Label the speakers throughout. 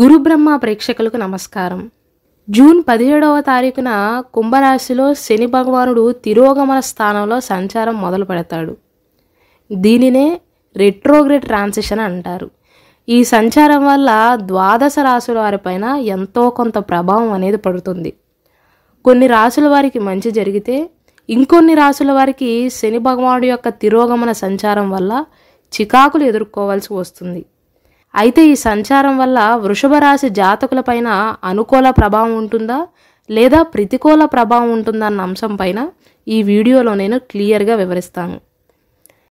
Speaker 1: గురుబ్రహ్మ ప్రేక్షకులకు నమస్కారం జూన్ పదిహేడవ తారీఖున కుంభరాశిలో శని భగవానుడు తిరోగమన స్థానంలో సంచారం మొదలు పెడతాడు దీనినే రెట్రోగ్రేట్ ట్రాన్సిషన్ అంటారు ఈ సంచారం వల్ల ద్వాదశ రాశుల వారిపైన ఎంతో కొంత ప్రభావం అనేది పడుతుంది కొన్ని రాశుల వారికి మంచి జరిగితే ఇంకొన్ని రాశుల వారికి శని భగవానుడు యొక్క తిరోగమన సంచారం వల్ల చికాకులు ఎదుర్కోవాల్సి వస్తుంది అయితే ఈ సంచారం వల్ల వృషభ రాశి జాతకులపైన అనుకూల ప్రభావం ఉంటుందా లేదా ప్రతికూల ప్రభావం ఉంటుందా అన్న అంశంపైన ఈ వీడియోలో నేను క్లియర్గా వివరిస్తాను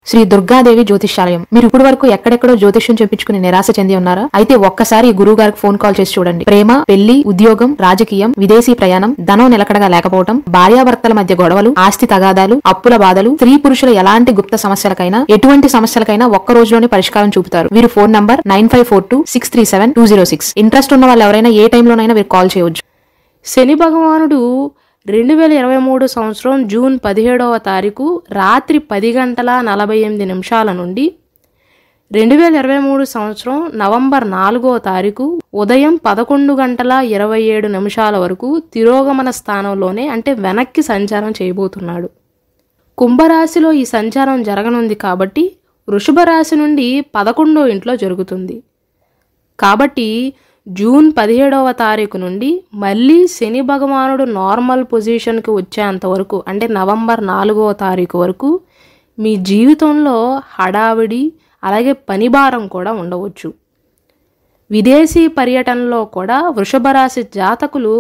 Speaker 1: శ్రీ దుర్గాదేవి జ్యోతిష్యాలయం మీరు ఇప్పటి వరకు ఎక్కడెక్కడో జ్యోతిష్యం చెప్పించుకుని నిరాశ చెంది ఉన్నారా అయితే ఒక్కసారి గురువు గారికి ఫోన్ కాల్ చేసి చూడండి ప్రేమ పెళ్లి ఉద్యోగం రాజకీయం విదేశీ ప్రయాణం ధనం నిలకడగా లేకపోవటం భార్యాభర్తల మధ్య గొడవలు ఆస్తి తగాదాలు అప్పుల బాధలు స్త్రీ పురుషుల ఎలాంటి గుప్త సమస్యలకైనా ఎటువంటి సమస్యలకైనా ఒక్క రోజులోనే పరిష్కారం చూపుతారు మీరు phone number nine five four two six three seven two zero six interest ఉన్న వాళ్ళు ఎవరైనా ఏ టైంలోనైనా మీరు కాల్ చేయవచ్చు శని భగవానుడు రెండు వేల ఇరవై మూడు సంవత్సరం జూన్ పదిహేడవ తారీఖు రాత్రి పది గంటల నలభై ఎనిమిది నిమిషాల నుండి రెండు వేల ఇరవై మూడు సంవత్సరం నవంబర్ నాలుగో తారీఖు ఉదయం పదకొండు గంటల ఇరవై ఏడు నిమిషాల వరకు తిరోగమన స్థానంలోనే అంటే వెనక్కి సంచారం చేయబోతున్నాడు కుంభరాశిలో ఈ సంచారం జరగనుంది కాబట్టి వృషభ రాశి నుండి పదకొండో ఇంట్లో జరుగుతుంది కాబట్టి జూన్ పదిహేడవ తారీఖు నుండి మళ్ళీ శని భగవానుడు నార్మల్ పొజిషన్కి వచ్చేంత వరకు అంటే నవంబర్ నాలుగవ తారీఖు వరకు మీ జీవితంలో హడావిడి అలాగే పనిభారం కూడా ఉండవచ్చు విదేశీ పర్యటనలో కూడా వృషభ రాశి జాతకులు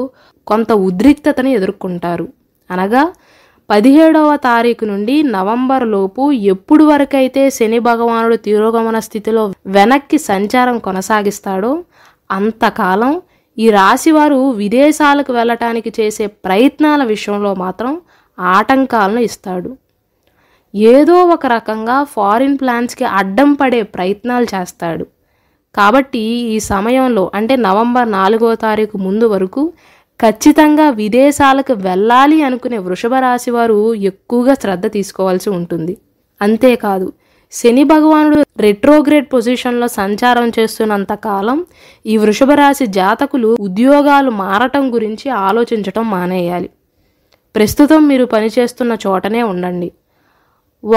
Speaker 1: కొంత ఉద్రిక్తతను ఎదుర్కొంటారు అనగా పదిహేడవ తారీఖు నుండి నవంబర్ లోపు ఎప్పుడు వరకైతే శని భగవానుడు తిరోగమన స్థితిలో వెనక్కి సంచారం కొనసాగిస్తాడో అంతకాలం ఈ రాశివారు విదేశాలకు వెళ్ళటానికి చేసే ప్రయత్నాల విషయంలో మాత్రం ఆటంకాలను ఇస్తాడు ఏదో ఒక రకంగా ఫారిన్ ప్లాన్స్కి అడ్డం పడే ప్రయత్నాలు చేస్తాడు కాబట్టి ఈ సమయంలో అంటే నవంబర్ నాలుగో తారీఖు ముందు వరకు ఖచ్చితంగా విదేశాలకు వెళ్ళాలి అనుకునే వృషభ రాశివారు ఎక్కువగా శ్రద్ధ తీసుకోవాల్సి ఉంటుంది అంతేకాదు శని భగవానుడు రెట్రోగ్రేడ్ పొజిషన్లో సంచారం చేస్తున్నంత కాలం ఈ వృషభ రాశి జాతకులు ఉద్యోగాలు మారటం గురించి ఆలోచించటం మానేయాలి ప్రస్తుతం మీరు పనిచేస్తున్న చోటనే ఉండండి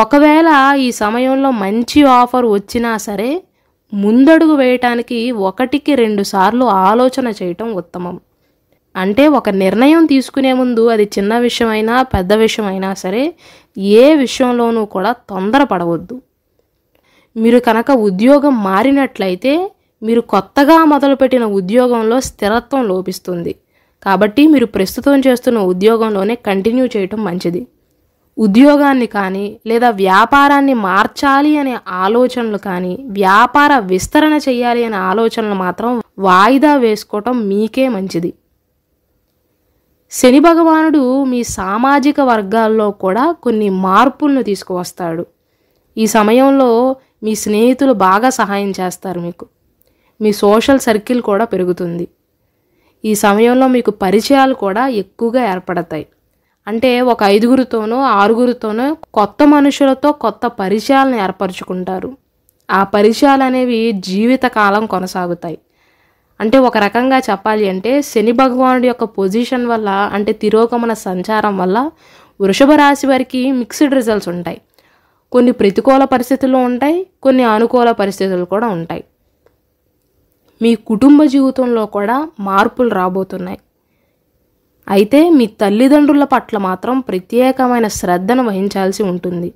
Speaker 1: ఒకవేళ ఈ సమయంలో మంచి ఆఫర్ వచ్చినా సరే ముందడుగు వేయటానికి ఒకటికి రెండు సార్లు ఆలోచన చేయటం ఉత్తమం అంటే ఒక నిర్ణయం తీసుకునే ముందు అది చిన్న విషయమైనా పెద్ద విషయమైనా సరే ఏ విషయంలోనూ కూడా తొందరపడవద్దు మీరు కనుక ఉద్యోగం మారినట్లయితే మీరు కొత్తగా మొదలుపెట్టిన ఉద్యోగంలో స్థిరత్వం లోపిస్తుంది కాబట్టి మీరు ప్రస్తుతం చేస్తున్న ఉద్యోగంలోనే కంటిన్యూ చేయటం మంచిది ఉద్యోగాన్ని కానీ లేదా వ్యాపారాన్ని మార్చాలి అనే ఆలోచనలు కానీ వ్యాపార విస్తరణ చేయాలి అనే ఆలోచనలు మాత్రం వాయిదా వేసుకోవటం మీకే మంచిది శని భగవానుడు మీ సామాజిక వర్గాల్లో కూడా కొన్ని మార్పులను తీసుకువస్తాడు ఈ సమయంలో మీ స్నేహితులు బాగా సహాయం చేస్తారు మీకు మీ సోషల్ సర్కిల్ కూడా పెరుగుతుంది ఈ సమయంలో మీకు పరిచయాలు కూడా ఎక్కువగా ఏర్పడతాయి అంటే ఒక ఐదుగురితోనో ఆరుగురితోనో కొత్త మనుషులతో కొత్త పరిచయాలను ఏర్పరచుకుంటారు ఆ పరిచయాలు అనేవి జీవితకాలం కొనసాగుతాయి అంటే ఒక రకంగా చెప్పాలి అంటే శని భగవానుడి యొక్క పొజిషన్ వల్ల అంటే తిరోగమన సంచారం వల్ల వృషభ రాశి వారికి మిక్స్డ్ రిజల్ట్స్ ఉంటాయి కొన్ని ప్రతికూల పరిస్థితులు ఉంటాయి కొన్ని అనుకూల పరిస్థితులు కూడా ఉంటాయి మీ కుటుంబ జీవితంలో కూడా మార్పులు రాబోతున్నాయి అయితే మీ తల్లిదండ్రుల పట్ల మాత్రం ప్రత్యేకమైన శ్రద్ధను వహించాల్సి ఉంటుంది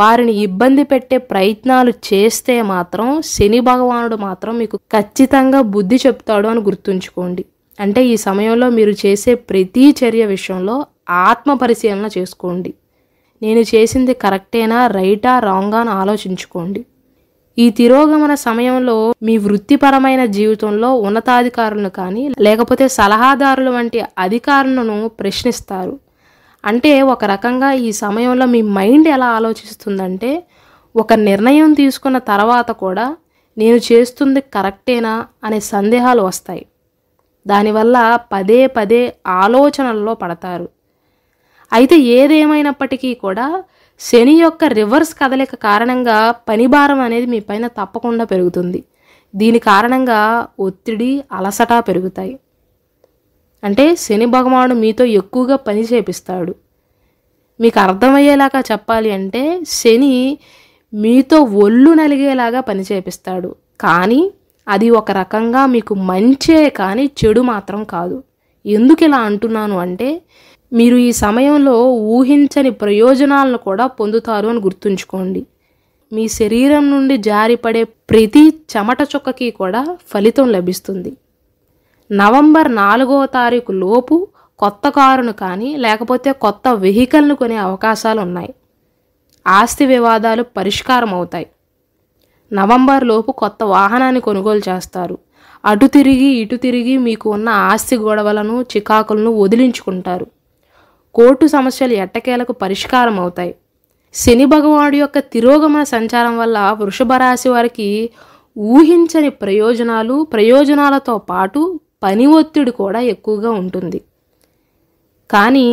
Speaker 1: వారిని ఇబ్బంది పెట్టే ప్రయత్నాలు చేస్తే మాత్రం శని భగవానుడు మాత్రం మీకు ఖచ్చితంగా బుద్ధి చెప్తాడు అని గుర్తుంచుకోండి అంటే ఈ సమయంలో మీరు చేసే ప్రతి చర్య విషయంలో ఆత్మ పరిశీలన చేసుకోండి నేను చేసింది కరెక్టేనా రైటా రాంగా అని ఆలోచించుకోండి ఈ తిరోగమన సమయంలో మీ వృత్తిపరమైన జీవితంలో ఉన్నతాధికారులను కానీ లేకపోతే సలహాదారులు వంటి అధికారులను ప్రశ్నిస్తారు అంటే ఒక రకంగా ఈ సమయంలో మీ మైండ్ ఎలా ఆలోచిస్తుందంటే ఒక నిర్ణయం తీసుకున్న తర్వాత కూడా నేను చేస్తుంది కరెక్టేనా అనే సందేహాలు వస్తాయి దానివల్ల పదే పదే ఆలోచనల్లో పడతారు అయితే ఏదేమైనప్పటికీ కూడా శని యొక్క రివర్స్ కదలిక కారణంగా పనిభారం అనేది మీ పైన తప్పకుండా పెరుగుతుంది దీని కారణంగా ఒత్తిడి అలసట పెరుగుతాయి అంటే శని భగవానుడు మీతో ఎక్కువగా పని చేపిస్తాడు మీకు అర్థమయ్యేలాగా చెప్పాలి అంటే శని మీతో ఒళ్ళు నలిగేలాగా పని చేపిస్తాడు కానీ అది ఒక రకంగా మీకు మంచే కానీ చెడు మాత్రం కాదు ఎందుకు ఇలా అంటున్నాను అంటే మీరు ఈ సమయంలో ఊహించని ప్రయోజనాలను కూడా పొందుతారు అని గుర్తుంచుకోండి మీ శరీరం నుండి జారిపడే ప్రతి చెమట చుక్కకి కూడా ఫలితం లభిస్తుంది నవంబర్ నాలుగవ తారీఖు లోపు కొత్త కారును కానీ లేకపోతే కొత్త వెహికల్ను కొనే అవకాశాలు ఉన్నాయి ఆస్తి వివాదాలు పరిష్కారం అవుతాయి నవంబర్ లోపు కొత్త వాహనాన్ని కొనుగోలు చేస్తారు అటు తిరిగి ఇటు తిరిగి మీకు ఉన్న ఆస్తి గొడవలను చికాకులను వదిలించుకుంటారు కోర్టు సమస్యలు ఎట్టకేలకు పరిష్కారం అవుతాయి శని భగవానుడి యొక్క తిరోగమన సంచారం వల్ల వృషభ రాశి వారికి ఊహించని ప్రయోజనాలు ప్రయోజనాలతో పాటు పని ఒత్తిడి కూడా ఎక్కువగా ఉంటుంది కానీ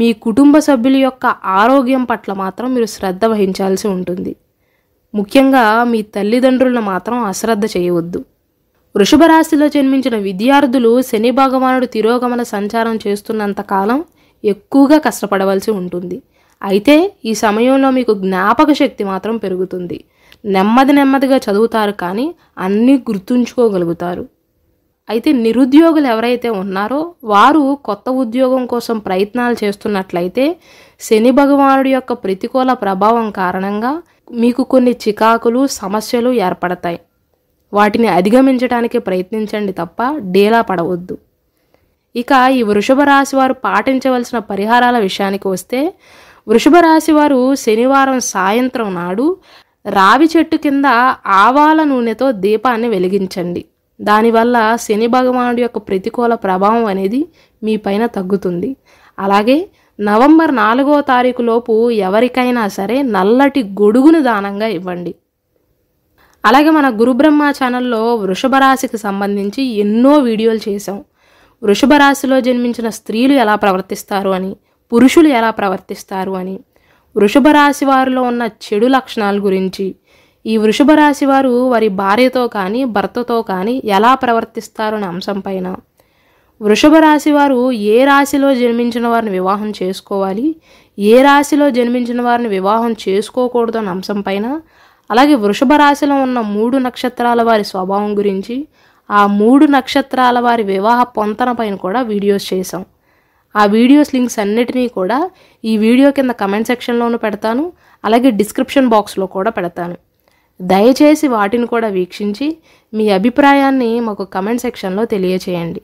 Speaker 1: మీ కుటుంబ సభ్యుల యొక్క ఆరోగ్యం పట్ల మాత్రం మీరు శ్రద్ధ వహించాల్సి ఉంటుంది ముఖ్యంగా మీ తల్లిదండ్రులను మాత్రం అశ్రద్ధ చేయవద్దు వృషభ రాశిలో జన్మించిన విద్యార్థులు శని భగవానుడు తిరోగమన సంచారం చేస్తున్నంతకాలం ఎక్కువగా కష్టపడవలసి ఉంటుంది అయితే ఈ సమయంలో మీకు జ్ఞాపక శక్తి మాత్రం పెరుగుతుంది నెమ్మది నెమ్మదిగా చదువుతారు కానీ అన్నీ గుర్తుంచుకోగలుగుతారు అయితే నిరుద్యోగులు ఎవరైతే ఉన్నారో వారు కొత్త ఉద్యోగం కోసం ప్రయత్నాలు చేస్తున్నట్లయితే శని భగవానుడి యొక్క ప్రతికూల ప్రభావం కారణంగా మీకు కొన్ని చికాకులు సమస్యలు ఏర్పడతాయి వాటిని అధిగమించడానికి ప్రయత్నించండి తప్ప డేలా పడవద్దు ఇక ఈ వృషభ రాశి వారు పాటించవలసిన పరిహారాల విషయానికి వస్తే వృషభ రాశి వారు శనివారం సాయంత్రం నాడు రావి చెట్టు కింద ఆవాల నూనెతో దీపాన్ని వెలిగించండి దానివల్ల శని భగవానుడి యొక్క ప్రతికూల ప్రభావం అనేది మీ పైన తగ్గుతుంది అలాగే నవంబర్ నాలుగో తారీఖు లోపు ఎవరికైనా సరే నల్లటి గొడుగును దానంగా ఇవ్వండి అలాగే మన గురుబ్రహ్మ ఛానల్లో వృషభ రాశికి సంబంధించి ఎన్నో వీడియోలు చేశాం వృషభ రాశిలో జన్మించిన స్త్రీలు ఎలా ప్రవర్తిస్తారు అని పురుషులు ఎలా ప్రవర్తిస్తారు అని వృషభ రాశి వారిలో ఉన్న చెడు లక్షణాల గురించి ఈ వృషభ రాశి వారు వారి భార్యతో కానీ భర్తతో కానీ ఎలా ప్రవర్తిస్తారు అనే అంశంపైన వృషభ రాశి వారు ఏ రాశిలో జన్మించిన వారిని వివాహం చేసుకోవాలి ఏ రాశిలో జన్మించిన వారిని వివాహం చేసుకోకూడదు అనే అంశంపైన అలాగే వృషభ రాశిలో ఉన్న మూడు నక్షత్రాల వారి స్వభావం గురించి ఆ మూడు నక్షత్రాల వారి వివాహ పొంతన పైన కూడా వీడియోస్ చేశాం ఆ వీడియోస్ లింక్స్ అన్నిటినీ కూడా ఈ వీడియో కింద కమెంట్ సెక్షన్లోనూ పెడతాను అలాగే డిస్క్రిప్షన్ బాక్స్లో కూడా పెడతాను దయచేసి వాటిని కూడా వీక్షించి మీ అభిప్రాయాన్ని మాకు కమెంట్ సెక్షన్లో తెలియచేయండి